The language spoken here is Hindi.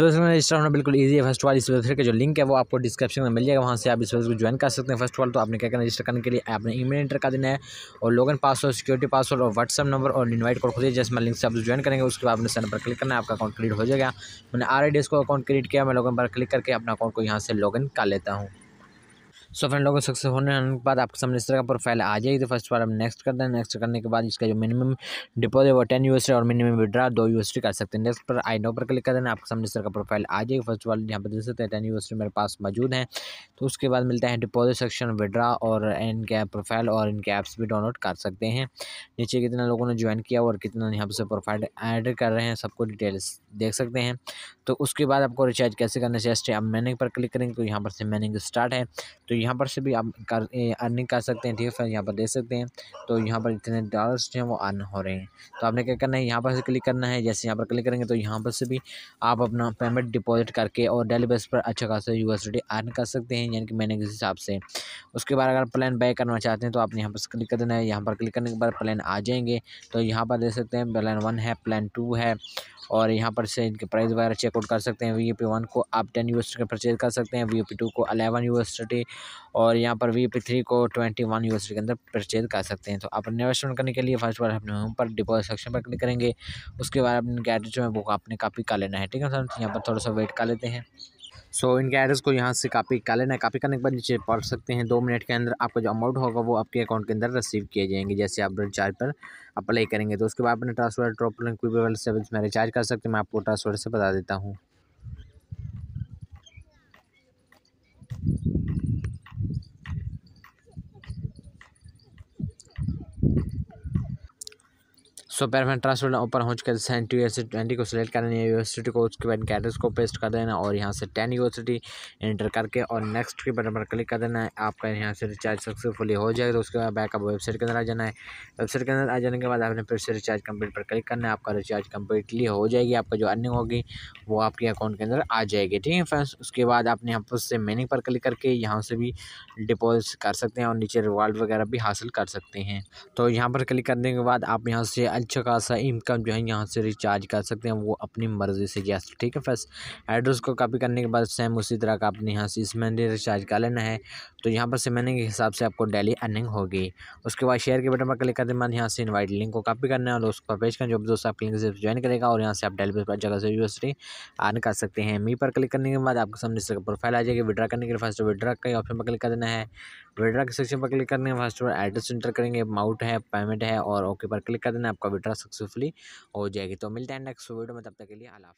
तो इसमें रजिस्टर होना बिल्कुल ईजी है फर्स्ट वाल इस वेबसाइट का जो लिंक है वो आपको डिस्क्रिप्शन में मिल जाएगा वहाँ से आप इस वेबसाइट को ज्वाइन कर सकते हैं फर्स्ट वाल तो आपने क्या करना रजिस्टर करने के लिए आपने ईमेल एंटर कर देना है और लॉगिन पासवर्ड सिक्योरिटी पासवर्ड और व्हाट्सअप नंबर और इन्वाइट कोड खुद जिसमें लिंक से आप ज्वाइन करेंगे उसके बाद अपने सैन पर क्लिक करना है आपका अकाउंट क्रिएट हो जाएगा मैंने आर इसको अकाउंट क्रिएट किया मैं लॉगिन पर क्लिक करके अपना अकाउंट को यहाँ से लॉग कर लेता हूँ सो फ्रेंड लोगों सक्सेस होने के बाद आपके सामने इस तरह का प्रोफाइल आ जाएगी तो फर्स्ट बार आप नेक्स्ट कर दें नेक्स्ट करने के बाद इसका जो मिनिमम डिपोजिट वो टेन यूएसडी और मिनिमम विड्रा दो यूएसडी कर सकते हैं नेक्स्ट पर आई नो पर क्लिक कर देना आपके सामने इस तरह का प्रोफाइल आ जाएगी फर्स्ट वाल यहाँ पर देख सकते हैं टेन यूएसडी मेरे पास मौजूद है तो उसके बाद मिलता है डिपोजिट सेक्शन विड्रा और इनके प्रोफाइल और इनके ऐप्स भी डाउनलोड कर सकते हैं नीचे कितने लोगों ने ज्वाइन किया और कितना यहाँ पर प्रोफाइल एड कर रहे हैं सबको डिटेल्स देख सकते हैं तो उसके बाद आपको रिचार्ज कैसे करना चाहिए अब मैनिंग पर क्लिक करेंगे तो यहाँ पर से मैनिंग स्टार्ट है तो यहाँ पर से भी आप कर अर्निंग कर सकते हैं ठीक है फ्रेंड यहाँ पर दे सकते हैं तो यहाँ पर इतने डॉलर्स जो हैं वो अर्न हो रहे हैं तो आपने क्या करना है यहाँ पर से क्लिक करना है जैसे यहाँ पर क्लिक करेंगे तो यहाँ पर से भी आप अपना पेमेंट डिपॉजिट करके और डेली बेस पर अच्छा खासा यू अर्न कर सकते हैं यानी कि मैंने किस हिसाब से उसके बाद अगर प्लान बाय करना चाहते हैं तो आपने यहाँ पर क्लिक कर देना है यहाँ पर क्लिक करने के बाद प्लान आ जाएंगे तो यहाँ पर दे सकते हैं प्लान वन है प्लान टू है और यहाँ पर से इनके प्राइस वगैरह चेकआउट कर सकते हैं वी पी वन को आप टेन यू के का परचेज कर सकते हैं वी पी टू को अलेवन यू और यहाँ पर वी पी थ्री को ट्वेंटी वन यू के अंदर परचेज कर सकते हैं तो आप इन्वेस्टमेंट करने के लिए फर्स्ट बार अपने होम पर डिपोजिट सेक्शन पर क्लिक करेंगे उसके बाद अपने कैट जो है वो आपने कापी कर लेना है ठीक है सर यहाँ पर थोड़ा सा वेट कर लेते हैं सो so, इनके एड्रेस को यहाँ से कापी कर लेना है कापी करने के बाद नीचे पढ़ सकते हैं दो मिनट के अंदर आपका जो अमाउंट होगा वो आपके अकाउंट के अंदर रिसीव किए जाएंगे जैसे आप रिचार्ज पर अप्लाई करेंगे तो उसके बाद अपने ट्रांसफर ट्रॉप लिंक से रिचार्ज कर सकते हैं मैं आपको ट्रांसफर से बता देता हूँ सो पैर फैन ट्रांसफर ऊपर हो चुका है सेंट यूनिवर्सिटी ट्वेंटी को सिलेक्ट करना है यूनिवर्सिटी को उसके बाद कैडर्स को पेस्ट कर देना और यहाँ से टेन यूनिवर्सिटी एंटर करके और नेक्स्ट के बटन पर क्लिक कर देना है आपका यहाँ से रिचार्ज सक्सेसफुली हो जाएगा तो उसके बाद बैकअप वेबसाइट के अंदर आ जाना है वेबसाइट के अंदर आ जाने के बाद आपने फिर से रिचार्ज कंप्लीट पर क्लिक करना है आपका रिचार्ज कम्प्लीटली हो जाएगी आपका जो अर्निंग होगी वो आपके अकाउंट के अंदर आ जाएगी ठीक है फ्रेंड्स उसके बाद आपने यहाँ पर से मेनिंग पर क्लिक करके यहाँ से भी डिपोजिट कर सकते हैं और नीचे रिवॉल्ड वगैरह भी हासिल कर सकते हैं तो यहाँ पर क्लिक करने के बाद आप यहाँ से अच्छा खासा इनकम जो है यहाँ से रिचार्ज कर सकते हैं वो अपनी मर्ज़ी से गैस ठीक है फर्स्ट एड्रेस को कॉपी करने के बाद सेम उसी तरह का आपने यहाँ से इसमें रिचार्ज कर लेना है तो यहाँ पर से महीने के हिसाब से आपको डेली अर्निंग होगी उसके बाद शेयर के बटन पर क्लिक करते बाद यहाँ से इन्वाइट लिंक को कॉपी करना है और उसको पेज करना जो दोस्त आप लिंक से ज्वाइन करेगा और यहाँ से आप डेली पर जगह से यूनिवर्सिटी अर्न कर सकते हैं मी पर क्लिक करने के बाद आपके सामने इसका प्रोफाइल आ जाएगी विड्रा करने के लिए फर्स्ट विड्रा का ऑप्शन पर क्लिक कर देना है विड्रा के सेक्शन पर क्लिक करने फर्स्ट एड्रेस इंटर करेंगे माउट है पेमेंट है और ओके पर क्लिक कर देना आपका विड्रा सक्सेसफुली हो जाएगी तो मिलते हैं नेक्स्ट वीडियो में तब तक के लिए अला